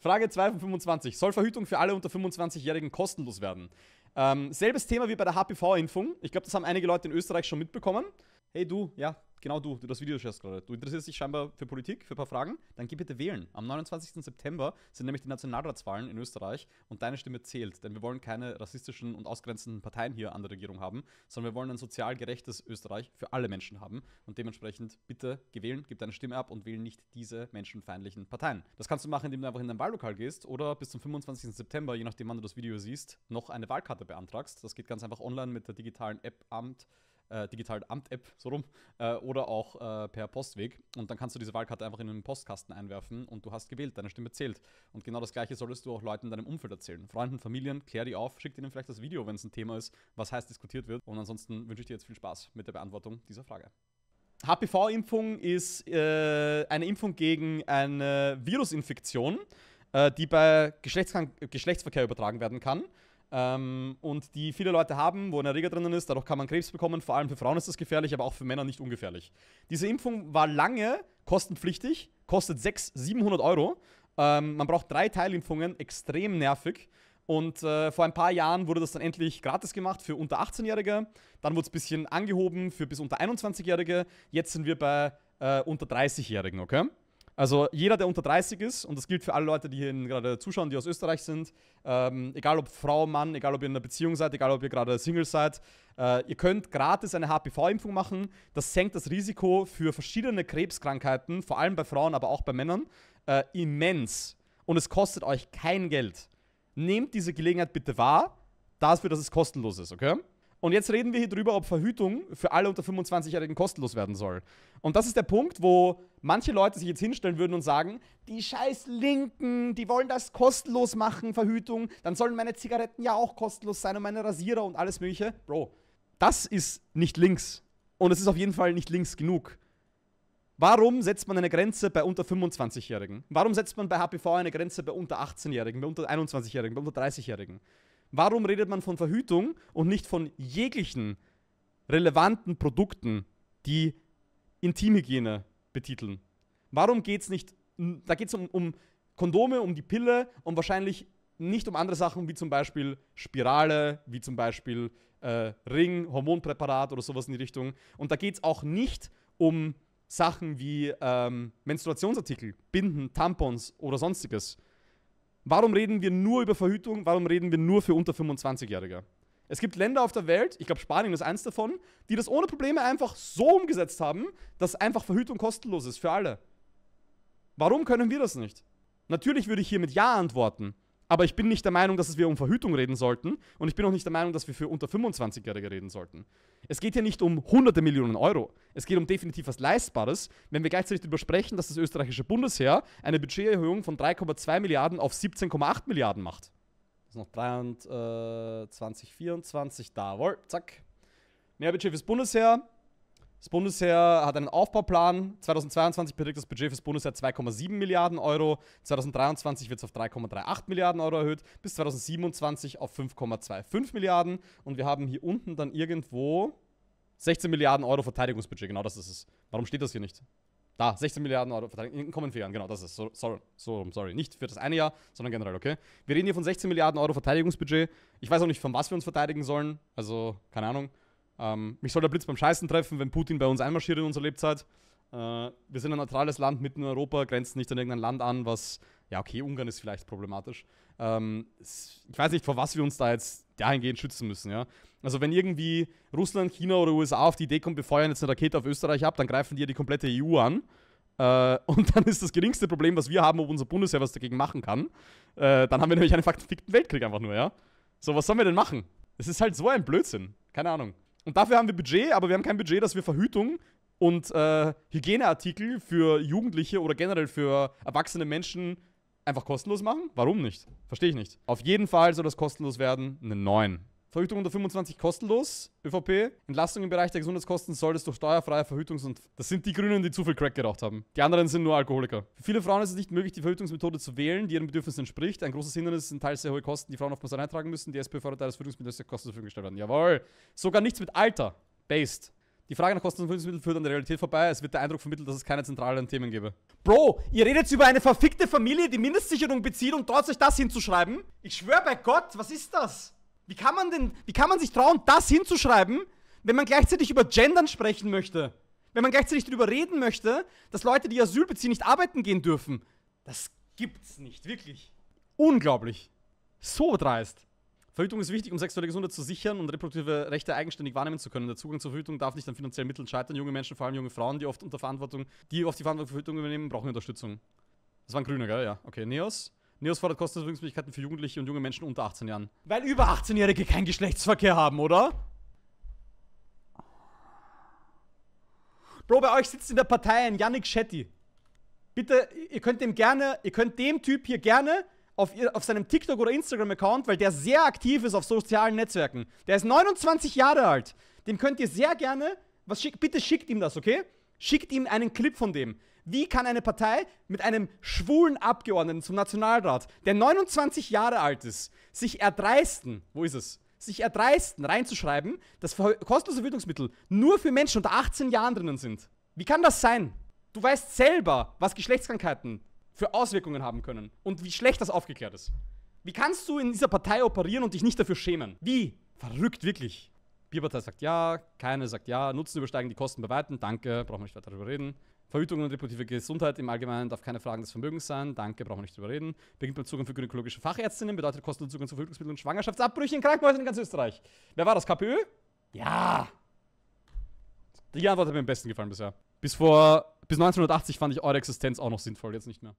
Frage 2 von 25. Soll Verhütung für alle unter 25-Jährigen kostenlos werden? Ähm, selbes Thema wie bei der HPV-Impfung. Ich glaube, das haben einige Leute in Österreich schon mitbekommen hey du, ja, genau du, du das Video schaust gerade. Du interessierst dich scheinbar für Politik, für ein paar Fragen, dann geh bitte wählen. Am 29. September sind nämlich die Nationalratswahlen in Österreich und deine Stimme zählt, denn wir wollen keine rassistischen und ausgrenzenden Parteien hier an der Regierung haben, sondern wir wollen ein sozial gerechtes Österreich für alle Menschen haben und dementsprechend bitte gewählen, gib deine Stimme ab und wähle nicht diese menschenfeindlichen Parteien. Das kannst du machen, indem du einfach in dein Wahllokal gehst oder bis zum 25. September, je nachdem wann du das Video siehst, noch eine Wahlkarte beantragst. Das geht ganz einfach online mit der digitalen App Amt äh, digitalen Amt-App, so rum, äh, oder auch äh, per Postweg. Und dann kannst du diese Wahlkarte einfach in den Postkasten einwerfen und du hast gewählt, deine Stimme zählt. Und genau das Gleiche solltest du auch Leuten in deinem Umfeld erzählen. Freunden, Familien, klär die auf, schick ihnen vielleicht das Video, wenn es ein Thema ist, was heiß diskutiert wird. Und ansonsten wünsche ich dir jetzt viel Spaß mit der Beantwortung dieser Frage. HPV-Impfung ist äh, eine Impfung gegen eine Virusinfektion, äh, die bei Geschlechtsver Geschlechtsverkehr übertragen werden kann. Ähm, und die viele Leute haben, wo ein Erreger drinnen ist. Dadurch kann man Krebs bekommen. Vor allem für Frauen ist das gefährlich, aber auch für Männer nicht ungefährlich. Diese Impfung war lange kostenpflichtig, kostet 600, 700 Euro. Ähm, man braucht drei Teilimpfungen, extrem nervig. Und äh, vor ein paar Jahren wurde das dann endlich gratis gemacht für unter 18-Jährige. Dann wurde es ein bisschen angehoben für bis unter 21-Jährige. Jetzt sind wir bei äh, unter 30-Jährigen, okay? Also jeder, der unter 30 ist, und das gilt für alle Leute, die hier gerade zuschauen, die aus Österreich sind, ähm, egal ob Frau, Mann, egal ob ihr in einer Beziehung seid, egal ob ihr gerade Single seid, äh, ihr könnt gratis eine HPV-Impfung machen. Das senkt das Risiko für verschiedene Krebskrankheiten, vor allem bei Frauen, aber auch bei Männern, äh, immens. Und es kostet euch kein Geld. Nehmt diese Gelegenheit bitte wahr, dafür, dass es kostenlos ist, okay? Und jetzt reden wir hier drüber, ob Verhütung für alle unter 25-Jährigen kostenlos werden soll. Und das ist der Punkt, wo manche Leute sich jetzt hinstellen würden und sagen, die scheiß Linken, die wollen das kostenlos machen, Verhütung, dann sollen meine Zigaretten ja auch kostenlos sein und meine Rasierer und alles mögliche. Bro, das ist nicht links. Und es ist auf jeden Fall nicht links genug. Warum setzt man eine Grenze bei unter 25-Jährigen? Warum setzt man bei HPV eine Grenze bei unter 18-Jährigen, bei unter 21-Jährigen, bei unter 30-Jährigen? Warum redet man von Verhütung und nicht von jeglichen relevanten Produkten, die Intimhygiene betiteln? Warum geht es nicht, da geht es um, um Kondome, um die Pille und wahrscheinlich nicht um andere Sachen wie zum Beispiel Spirale, wie zum Beispiel äh, Ring, Hormonpräparat oder sowas in die Richtung. Und da geht es auch nicht um Sachen wie ähm, Menstruationsartikel, Binden, Tampons oder sonstiges. Warum reden wir nur über Verhütung? Warum reden wir nur für unter 25-Jährige? Es gibt Länder auf der Welt, ich glaube Spanien ist eins davon, die das ohne Probleme einfach so umgesetzt haben, dass einfach Verhütung kostenlos ist für alle. Warum können wir das nicht? Natürlich würde ich hier mit Ja antworten, aber ich bin nicht der Meinung, dass wir um Verhütung reden sollten. Und ich bin auch nicht der Meinung, dass wir für unter 25-Jährige reden sollten. Es geht hier nicht um hunderte Millionen Euro. Es geht um definitiv was Leistbares, wenn wir gleichzeitig darüber sprechen, dass das österreichische Bundesheer eine Budgeterhöhung von 3,2 Milliarden auf 17,8 Milliarden macht. Das ist noch 23, 24, da, wohl, zack. Mehr Budget fürs Bundesheer, das Bundesheer hat einen Aufbauplan. 2022 beträgt das Budget fürs Bundesheer 2,7 Milliarden Euro. 2023 wird es auf 3,38 Milliarden Euro erhöht. Bis 2027 auf 5,25 Milliarden. Und wir haben hier unten dann irgendwo 16 Milliarden Euro Verteidigungsbudget. Genau das ist es. Warum steht das hier nicht? Da, 16 Milliarden Euro Verteidigung in den kommenden vier Jahren. Genau, das ist so, sorry, so, sorry. Nicht für das eine Jahr, sondern generell, okay? Wir reden hier von 16 Milliarden Euro Verteidigungsbudget. Ich weiß auch nicht, von was wir uns verteidigen sollen. Also, keine Ahnung. Ähm, mich soll der Blitz beim Scheißen treffen, wenn Putin bei uns einmarschiert in unserer Lebzeit. Äh, wir sind ein neutrales Land mitten in Europa, grenzen nicht an irgendein Land an, was, ja, okay, Ungarn ist vielleicht problematisch. Ähm, ich weiß nicht, vor was wir uns da jetzt dahingehend schützen müssen, ja. Also, wenn irgendwie Russland, China oder USA auf die Idee kommt, wir feuern jetzt eine Rakete auf Österreich ab, dann greifen die ja die komplette EU an. Äh, und dann ist das geringste Problem, was wir haben, ob unser Bundesheer was dagegen machen kann. Äh, dann haben wir nämlich einen verfickten Weltkrieg einfach nur, ja. So, was sollen wir denn machen? Es ist halt so ein Blödsinn. Keine Ahnung. Und dafür haben wir Budget, aber wir haben kein Budget, dass wir Verhütung und äh, Hygieneartikel für Jugendliche oder generell für erwachsene Menschen einfach kostenlos machen? Warum nicht? Verstehe ich nicht. Auf jeden Fall soll das kostenlos werden. Eine 9. Verhütung unter 25 kostenlos, ÖVP. Entlastung im Bereich der Gesundheitskosten soll es durch steuerfreie Verhütungs- und... Das sind die Grünen, die zu viel Crack geraucht haben. Die anderen sind nur Alkoholiker. Für viele Frauen ist es nicht möglich, die Verhütungsmethode zu wählen, die ihren Bedürfnissen entspricht. Ein großes Hindernis sind teils sehr hohe Kosten, die Frauen oftmals allein tragen müssen. Die SP fördert, dass Verhütungsmittel kosten zur Verfügung gestellt werden. Jawohl. Sogar nichts mit Alter. Based. Die Frage nach Kosten und Verhütungsmitteln führt an der Realität vorbei. Es wird der Eindruck vermittelt, dass es keine zentralen Themen gäbe. Bro, ihr redet über eine verfickte Familie, die Mindestsicherung bezieht und um dort euch das hinzuschreiben? Ich schwöre bei Gott, was ist das? Wie kann man denn, wie kann man sich trauen, das hinzuschreiben, wenn man gleichzeitig über Gendern sprechen möchte? Wenn man gleichzeitig darüber reden möchte, dass Leute, die Asyl beziehen, nicht arbeiten gehen dürfen? Das gibt's nicht, wirklich. Unglaublich. So dreist. Verhütung ist wichtig, um sexuelle Gesundheit zu sichern und reproduktive Rechte eigenständig wahrnehmen zu können. Der Zugang zur Verhütung darf nicht an finanziellen Mitteln scheitern. Junge Menschen, vor allem junge Frauen, die oft unter Verantwortung, die oft die Verantwortung für Verhütung übernehmen, brauchen Unterstützung. Das waren Grüne, gell? Ja. Okay, Neos. Neos fordert Kostenmöglichkeiten für Jugendliche und junge Menschen unter 18 Jahren. Weil über 18-Jährige keinen Geschlechtsverkehr haben, oder? Bro, bei euch sitzt in der Partei ein Yannick Shetty. Bitte, ihr könnt dem gerne, ihr könnt dem Typ hier gerne auf, auf seinem TikTok oder Instagram-Account, weil der sehr aktiv ist auf sozialen Netzwerken. Der ist 29 Jahre alt. Dem könnt ihr sehr gerne, was schick, bitte schickt ihm das, okay? Schickt ihm einen Clip von dem. Wie kann eine Partei mit einem schwulen Abgeordneten zum Nationalrat, der 29 Jahre alt ist, sich erdreisten, wo ist es? Sich erdreisten, reinzuschreiben, dass kostenlose Bildungsmittel nur für Menschen unter 18 Jahren drinnen sind? Wie kann das sein? Du weißt selber, was Geschlechtskrankheiten für Auswirkungen haben können und wie schlecht das aufgeklärt ist. Wie kannst du in dieser Partei operieren und dich nicht dafür schämen? Wie? Verrückt, wirklich. Bierpartei sagt ja, keine sagt ja, Nutzen übersteigen die Kosten bei Weitem, danke, brauchen wir nicht weiter darüber reden. Verhütung und reproduktive Gesundheit im Allgemeinen darf keine Fragen des Vermögens sein. Danke, brauchen wir nicht drüber reden. Beginnt beim Zugang für gynäkologische Fachärztinnen, bedeutet kostenloser Zugang zu Verhütungsmitteln und Schwangerschaftsabbrüchen in Krankenhäusern in ganz Österreich. Wer war das? KPÖ? Ja! Die Antwort hat mir am besten gefallen bisher. Bis vor, bis 1980 fand ich eure Existenz auch noch sinnvoll, jetzt nicht mehr.